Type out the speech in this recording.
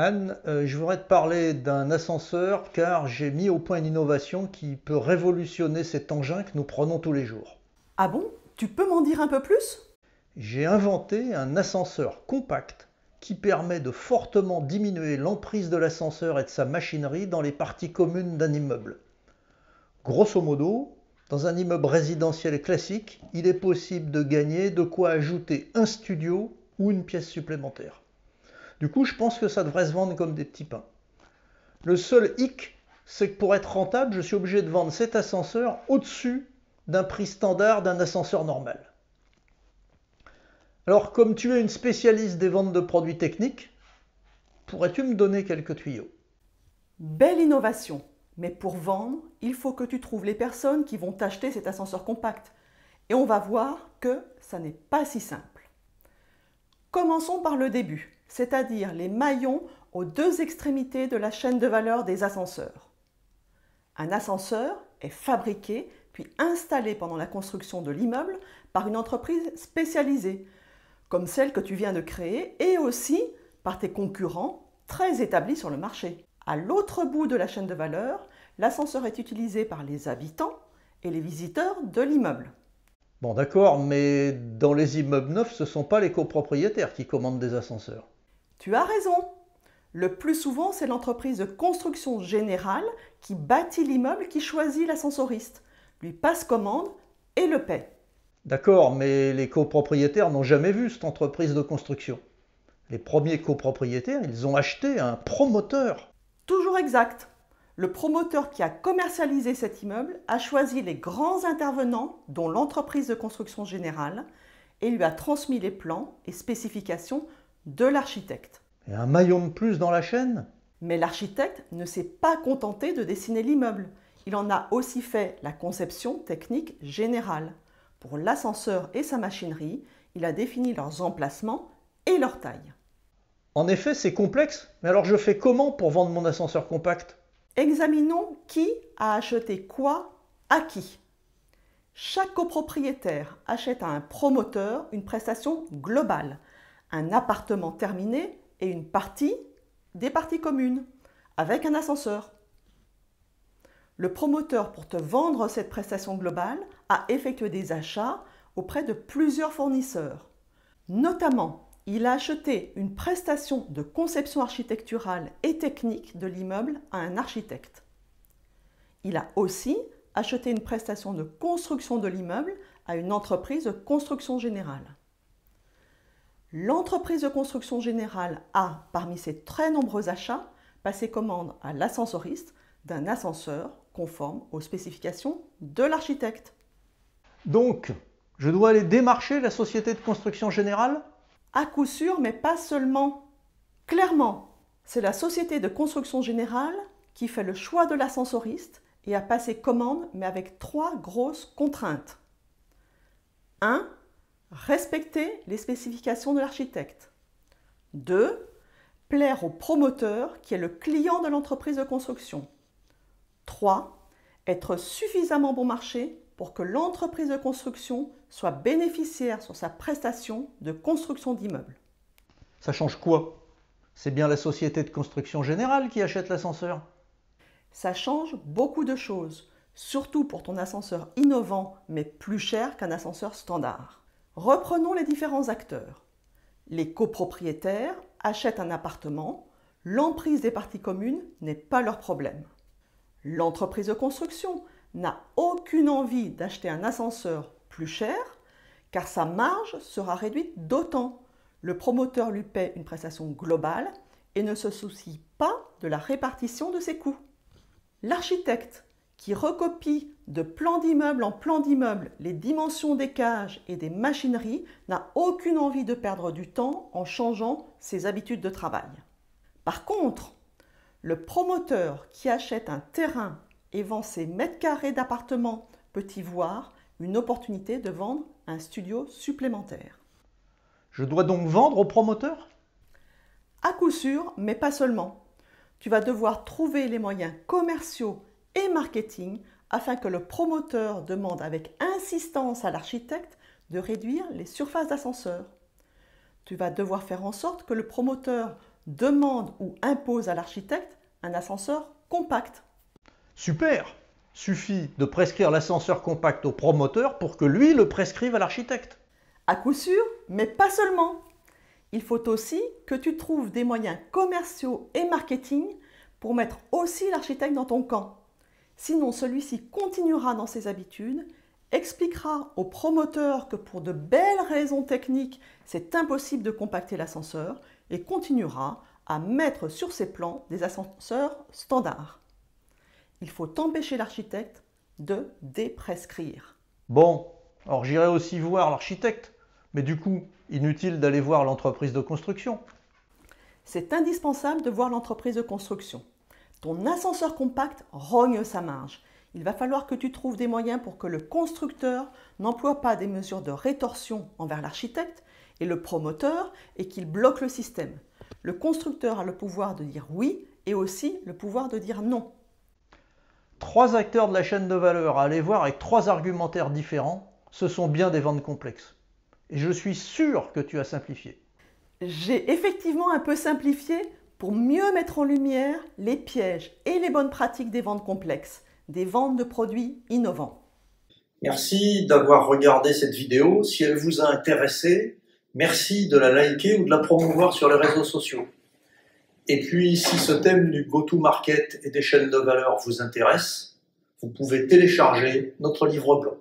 Anne, euh, je voudrais te parler d'un ascenseur car j'ai mis au point une innovation qui peut révolutionner cet engin que nous prenons tous les jours. Ah bon Tu peux m'en dire un peu plus J'ai inventé un ascenseur compact qui permet de fortement diminuer l'emprise de l'ascenseur et de sa machinerie dans les parties communes d'un immeuble. Grosso modo, dans un immeuble résidentiel classique, il est possible de gagner de quoi ajouter un studio ou une pièce supplémentaire. Du coup, je pense que ça devrait se vendre comme des petits pains. Le seul hic, c'est que pour être rentable, je suis obligé de vendre cet ascenseur au-dessus d'un prix standard d'un ascenseur normal. Alors, comme tu es une spécialiste des ventes de produits techniques, pourrais-tu me donner quelques tuyaux Belle innovation Mais pour vendre, il faut que tu trouves les personnes qui vont t'acheter cet ascenseur compact. Et on va voir que ça n'est pas si simple. Commençons par le début c'est-à-dire les maillons aux deux extrémités de la chaîne de valeur des ascenseurs. Un ascenseur est fabriqué puis installé pendant la construction de l'immeuble par une entreprise spécialisée, comme celle que tu viens de créer, et aussi par tes concurrents très établis sur le marché. À l'autre bout de la chaîne de valeur, l'ascenseur est utilisé par les habitants et les visiteurs de l'immeuble. Bon d'accord, mais dans les immeubles neufs, ce ne sont pas les copropriétaires qui commandent des ascenseurs. Tu as raison. Le plus souvent, c'est l'entreprise de construction générale qui bâtit l'immeuble qui choisit l'ascensoriste, lui passe commande et le paie. D'accord, mais les copropriétaires n'ont jamais vu cette entreprise de construction. Les premiers copropriétaires, ils ont acheté un promoteur. Toujours exact. Le promoteur qui a commercialisé cet immeuble a choisi les grands intervenants, dont l'entreprise de construction générale, et lui a transmis les plans et spécifications de l'architecte. Et un maillon de plus dans la chaîne Mais l'architecte ne s'est pas contenté de dessiner l'immeuble. Il en a aussi fait la conception technique générale. Pour l'ascenseur et sa machinerie, il a défini leurs emplacements et leur taille. En effet, c'est complexe, mais alors je fais comment pour vendre mon ascenseur compact Examinons qui a acheté quoi à qui. Chaque copropriétaire achète à un promoteur une prestation globale un appartement terminé et une partie des parties communes, avec un ascenseur. Le promoteur, pour te vendre cette prestation globale, a effectué des achats auprès de plusieurs fournisseurs. Notamment, il a acheté une prestation de conception architecturale et technique de l'immeuble à un architecte. Il a aussi acheté une prestation de construction de l'immeuble à une entreprise de construction générale. L'entreprise de construction générale a, parmi ses très nombreux achats, passé commande à l'ascensoriste d'un ascenseur conforme aux spécifications de l'architecte. Donc, je dois aller démarcher la société de construction générale À coup sûr, mais pas seulement. Clairement, c'est la société de construction générale qui fait le choix de l'ascensoriste et a passé commande, mais avec trois grosses contraintes. 1 respecter les spécifications de l'architecte. 2. Plaire au promoteur qui est le client de l'entreprise de construction. 3. Être suffisamment bon marché pour que l'entreprise de construction soit bénéficiaire sur sa prestation de construction d'immeubles. Ça change quoi C'est bien la société de construction générale qui achète l'ascenseur Ça change beaucoup de choses, surtout pour ton ascenseur innovant mais plus cher qu'un ascenseur standard. Reprenons les différents acteurs. Les copropriétaires achètent un appartement, l'emprise des parties communes n'est pas leur problème. L'entreprise de construction n'a aucune envie d'acheter un ascenseur plus cher car sa marge sera réduite d'autant. Le promoteur lui paie une prestation globale et ne se soucie pas de la répartition de ses coûts. L'architecte qui recopie de plan d'immeuble en plan d'immeuble les dimensions des cages et des machineries n'a aucune envie de perdre du temps en changeant ses habitudes de travail. Par contre, le promoteur qui achète un terrain et vend ses mètres carrés d'appartements peut y voir une opportunité de vendre un studio supplémentaire. Je dois donc vendre au promoteur À coup sûr, mais pas seulement. Tu vas devoir trouver les moyens commerciaux et marketing afin que le promoteur demande avec insistance à l'architecte de réduire les surfaces d'ascenseur. Tu vas devoir faire en sorte que le promoteur demande ou impose à l'architecte un ascenseur compact. Super Suffit de prescrire l'ascenseur compact au promoteur pour que lui le prescrive à l'architecte. À coup sûr, mais pas seulement. Il faut aussi que tu trouves des moyens commerciaux et marketing pour mettre aussi l'architecte dans ton camp. Sinon, celui-ci continuera dans ses habitudes, expliquera au promoteur que pour de belles raisons techniques, c'est impossible de compacter l'ascenseur et continuera à mettre sur ses plans des ascenseurs standards. Il faut empêcher l'architecte de déprescrire. Bon, alors j'irai aussi voir l'architecte, mais du coup, inutile d'aller voir l'entreprise de construction. C'est indispensable de voir l'entreprise de construction. Ton ascenseur compact rogne sa marge. Il va falloir que tu trouves des moyens pour que le constructeur n'emploie pas des mesures de rétorsion envers l'architecte et le promoteur et qu'il bloque le système. Le constructeur a le pouvoir de dire oui et aussi le pouvoir de dire non. Trois acteurs de la chaîne de valeur à aller voir avec trois argumentaires différents, ce sont bien des ventes complexes. Et je suis sûr que tu as simplifié. J'ai effectivement un peu simplifié, pour mieux mettre en lumière les pièges et les bonnes pratiques des ventes complexes, des ventes de produits innovants. Merci d'avoir regardé cette vidéo. Si elle vous a intéressé, merci de la liker ou de la promouvoir sur les réseaux sociaux. Et puis, si ce thème du go-to-market et des chaînes de valeur vous intéresse, vous pouvez télécharger notre livre blanc.